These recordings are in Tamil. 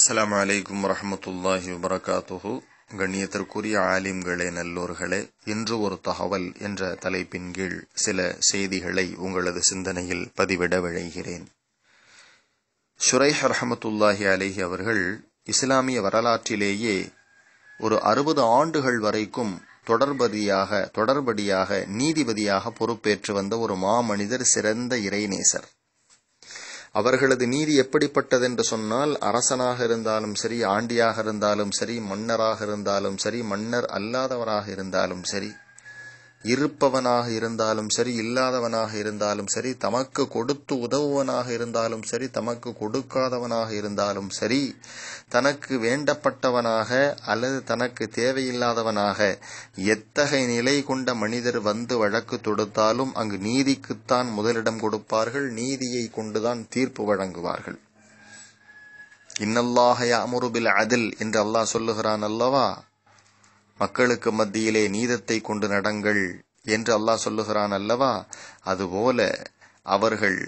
அஸ்லாம் வலைக்கும் வரமத்துல்லாஹி வபரகாத்துஹு கண்ணியத்திற்குரிய ஆலிம்களே நல்லோர்களே இன்று ஒரு தகவல் என்ற தலைப்பின் கீழ் சில செய்திகளை உங்களது சிந்தனையில் பதிவிட விழைகிறேன் ஷுரைஹ் ரஹமத்துல்லாஹி அலேஹி அவர்கள் இஸ்லாமிய வரலாற்றிலேயே ஒரு அறுபது ஆண்டுகள் வரைக்கும் தொடர்பதியாக தொடர்படியாக நீதிபதியாக பொறுப்பேற்று வந்த ஒரு மாமனிதர் சிறந்த இறைநேசர் அவர்களது நீதி எப்படிப்பட்டதென்று சொன்னால் அரசனாக இருந்தாலும் சரி ஆண்டியாக இருந்தாலும் சரி மன்னராக இருந்தாலும் சரி மன்னர் அல்லாதவராக இருந்தாலும் சரி இருப்பவனாக இருந்தாலும் சரி இல்லாதவனாக இருந்தாலும் சரி தமக்கு கொடுத்து உதவுவனாக இருந்தாலும் சரி தமக்கு கொடுக்காதவனாக இருந்தாலும் சரி தனக்கு வேண்டப்பட்டவனாக அல்லது தனக்கு தேவையில்லாதவனாக எத்தகைய நிலை கொண்ட மனிதர் வந்து வழக்கு தொடுத்தாலும் அங்கு நீதிக்குத்தான் முதலிடம் கொடுப்பார்கள் நீதியை கொண்டுதான் தீர்ப்பு வழங்குவார்கள் இன்னல்லாக அமுருபில் அதில் என்று அல்லாஹ் சொல்லுகிறான் அல்லவா மக்களுக்கு மத்தியிலே நீதத்தை கொண்டு நடங்கள் என்று அல்லாஹ் சொல்லுகிறான் அல்லவா அதுபோல அவர்கள்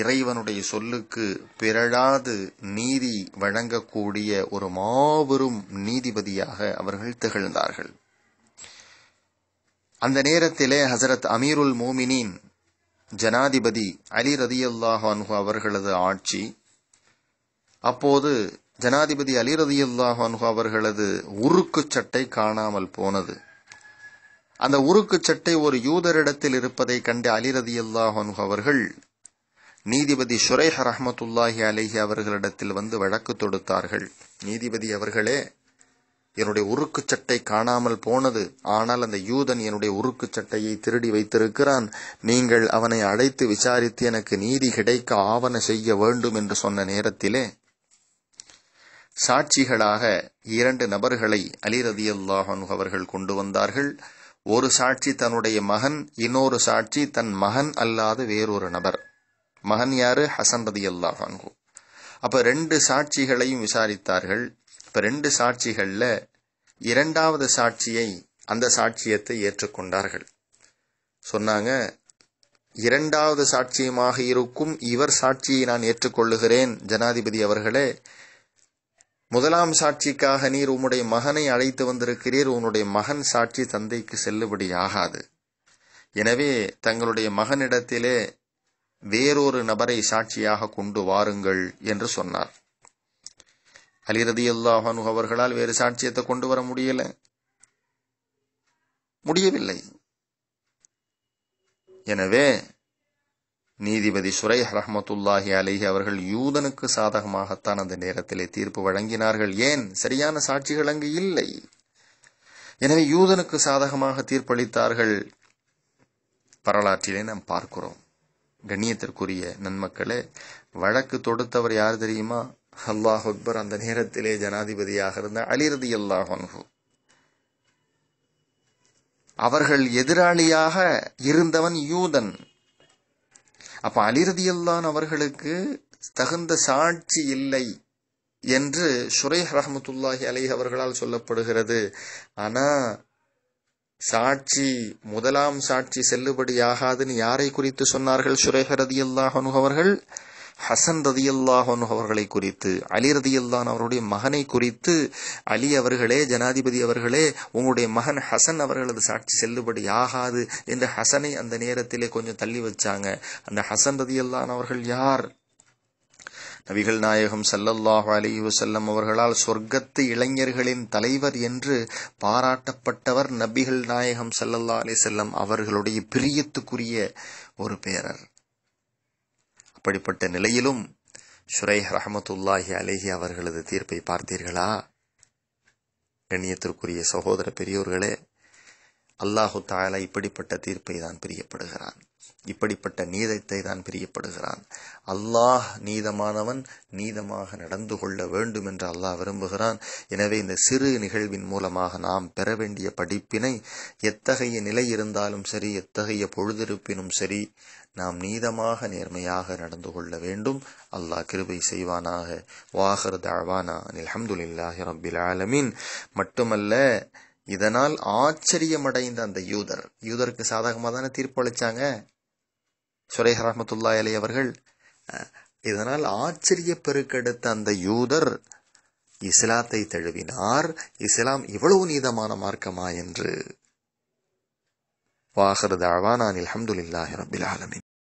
இறைவனுடைய சொல்லுக்கு பிறழாது நீதி வழங்கக்கூடிய ஒரு மாபெரும் நீதிபதியாக அவர்கள் திகழ்ந்தார்கள் அந்த நேரத்திலே ஹசரத் அமீருல் மோமினின் ஜனாதிபதி அலி ரதியல்லாஹ் அவர்களது ஆட்சி அப்போது ஜனாதிபதி அலி ரதியுல்லாஹான்ஹு அவர்களது உருக்கு சட்டை காணாமல் போனது அந்த உருக்கு சட்டை ஒரு யூதரிடத்தில் இருப்பதை கண்ட அலி ரதியுல்லாஹான்ஹு அவர்கள் நீதிபதி ஷுரைஹ் ரஹமத்துல்லாஹி அலிஹி அவர்களிடத்தில் வந்து வழக்கு தொடுத்தார்கள் நீதிபதி அவர்களே என்னுடைய உருக்கு சட்டை காணாமல் போனது ஆனால் அந்த யூதன் என்னுடைய உருக்கு சட்டையை திருடி வைத்திருக்கிறான் நீங்கள் அவனை அழைத்து விசாரித்து எனக்கு நீதி கிடைக்க ஆவண செய்ய வேண்டும் என்று சொன்ன நேரத்திலே சாட்சிகளாக இரண்டு நபர்களை அலி அல்லாஹன் அவர்கள் கொண்டு வந்தார்கள் ஒரு சாட்சி தன்னுடைய மகன் இன்னொரு சாட்சி தன் மகன் அல்லாத வேறொரு நபர் மகன் யாரு ஹசன் ரதி அல்லாஹான்கு அப்ப ரெண்டு சாட்சிகளையும் விசாரித்தார்கள் இப்ப ரெண்டு சாட்சிகள்ல இரண்டாவது சாட்சியை அந்த சாட்சியத்தை ஏற்றுக்கொண்டார்கள் சொன்னாங்க இரண்டாவது சாட்சியமாக இருக்கும் இவர் சாட்சியை நான் ஏற்றுக்கொள்ளுகிறேன் ஜனாதிபதி அவர்களே முதலாம் சாட்சிக்காக நீர் உம்முடைய மகனை அழைத்து வந்திருக்கிறீர் உன்னுடைய மகன் சாட்சி தந்தைக்கு செல்லுபடி ஆகாது எனவே தங்களுடைய மகனிடத்திலே வேறொரு நபரை சாட்சியாக கொண்டு வாருங்கள் என்று சொன்னார் அலிரதி அல்லாஹனு அவர்களால் வேறு சாட்சியத்தை கொண்டு வர முடியல முடியவில்லை எனவே நீதிபதி சுரை ரஹமத்துல்லாஹி அலிஹி அவர்கள் யூதனுக்கு சாதகமாகத்தான் அந்த நேரத்திலே தீர்ப்பு வழங்கினார்கள் ஏன் சரியான சாட்சிகள் அங்கு இல்லை எனவே யூதனுக்கு சாதகமாக தீர்ப்பளித்தார்கள் வரலாற்றிலே நாம் பார்க்கிறோம் கண்ணியத்திற்குரிய நன்மக்களே வழக்கு தொடுத்தவர் யார் தெரியுமா அல்லாஹ் அக்பர் அந்த நேரத்திலே ஜனாதிபதியாக இருந்த அலிரதி அல்லாஹ் அவர்கள் எதிராளியாக இருந்தவன் யூதன் அப்ப அலிரதியல்லான் அவர்களுக்கு தகுந்த சாட்சி இல்லை என்று சுரேஹ் ரஹமத்துல்லாஹி அலை அவர்களால் சொல்லப்படுகிறது ஆனா சாட்சி முதலாம் சாட்சி செல்லுபடி ஆகாதுன்னு யாரை குறித்து சொன்னார்கள் சுரேஹரதியல்லாஹனு அவர்கள் ஹசன் ரதியல்லாஹன் அவர்களை குறித்து அலி ரதியல்லான் அவருடைய மகனை குறித்து அலி அவர்களே ஜனாதிபதி அவர்களே உங்களுடைய மகன் ஹசன் அவர்களது சாட்சி செல்லுபடி ஆகாது என்று ஹசனை அந்த நேரத்திலே கொஞ்சம் தள்ளி வச்சாங்க அந்த ஹசன் ரதியல்லான் அவர்கள் யார் நபிகள் நாயகம் சல்லல்லாஹு அலி வசல்லம் அவர்களால் சொர்க்கத்து இளைஞர்களின் தலைவர் என்று பாராட்டப்பட்டவர் நபிகள் நாயகம் சல்லல்லா அலி செல்லம் அவர்களுடைய பிரியத்துக்குரிய ஒரு பேரர் அப்படிப்பட்ட நிலையிலும் ஷுரைஹ் ரஹமத்துல்லாஹி அலேஹி அவர்களது தீர்ப்பை பார்த்தீர்களா கண்ணியத்திற்குரிய சகோதர பெரியோர்களே அல்லாஹு தாலா இப்படிப்பட்ட தீர்ப்பை தான் பிரியப்படுகிறான் இப்படிப்பட்ட நீதத்தை தான் பிரியப்படுகிறான் அல்லாஹ் நீதமானவன் நீதமாக நடந்து கொள்ள வேண்டும் என்று அல்லாஹ் விரும்புகிறான் எனவே இந்த சிறு நிகழ்வின் மூலமாக நாம் பெற வேண்டிய படிப்பினை எத்தகைய நிலை இருந்தாலும் சரி எத்தகைய பொழுதிருப்பினும் சரி நாம் நீதமாக நேர்மையாக நடந்து கொள்ள வேண்டும் அல்லாஹ் கிருபை செய்வானாக வாகர் தாழ்வானா அலமதுல்லாஹி ரபில் ஆலமீன் மட்டுமல்ல இதனால் ஆச்சரியமடைந்த அந்த யூதர் யூதருக்கு சாதகமாக தானே தீர்ப்பு அளிச்சாங்க சுரேஹ் ரஹமத்துல்லா அலி அவர்கள் இதனால் ஆச்சரிய பெருக்கெடுத்த அந்த யூதர் இஸ்லாத்தை தழுவினார் இஸ்லாம் இவ்வளவு நீதமான மார்க்கமா என்று வாகர் தாழ்வானான் அலமதுல்லாஹி ரபில் ஆலமின்